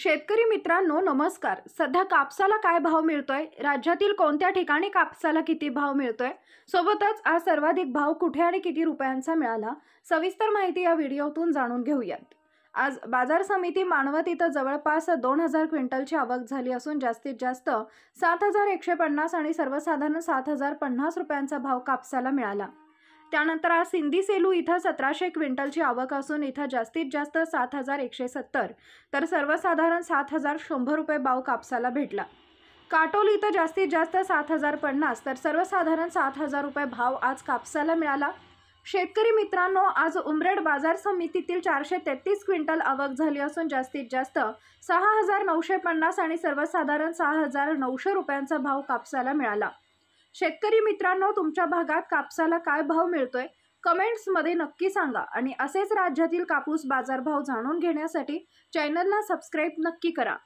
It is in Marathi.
शेतकरी मित्रांनो नमस्कार सध्या कापसाला काय भाव मिळतोय राज्यातील कोणत्या ठिकाणी कापसाला किती भाव मिळतोय सोबतच आज सर्वाधिक भाव कुठे आणि किती रुपयांचा मिळाला सविस्तर माहिती या व्हिडिओतून जाणून घेऊयात आज बाजार समिती मानवत इथं जवळपास दोन हजार क्विंटलची आवक झाली असून जास्तीत जास्त सात हजार एकशे पन्नास आणि सर्वसाधारण सात हजार पन्नास रुपयांचा भाव कापसाला मिळाला त्यानंतर आज सिंधी सेलू इथं सतराशे क्विंटलची आवक असून इथं जास्तीत जास्त सात हजार एकशे सत्तर तर सर्वसाधारण सात हजार शंभर रुपये भाव कापसाला भेटला काटोल इथं जास्तीत जास्त सात हजार पन्नास तर सर्वसाधारण सात हजार रुपये भाव आज कापसाला मिळाला शेतकरी मित्रांनो आज उमरेड बाजार समितीतील चारशे तेहतीस क्विंटल आवक झाली असून जास्तीत जास्त सहा हजार नऊशे पन्नास आणि सर्वसाधारण सहा हजार नऊशे रुपयांचा भाव कापसाला मिळाला शेतकरी मित्रांनो तुमच्या भागात कापसाला काय भाव मिळतोय कमेंट्समध्ये नक्की सांगा आणि असेच राज्यातील कापूस बाजारभाव जाणून घेण्यासाठी चॅनलला सबस्क्राईब नक्की करा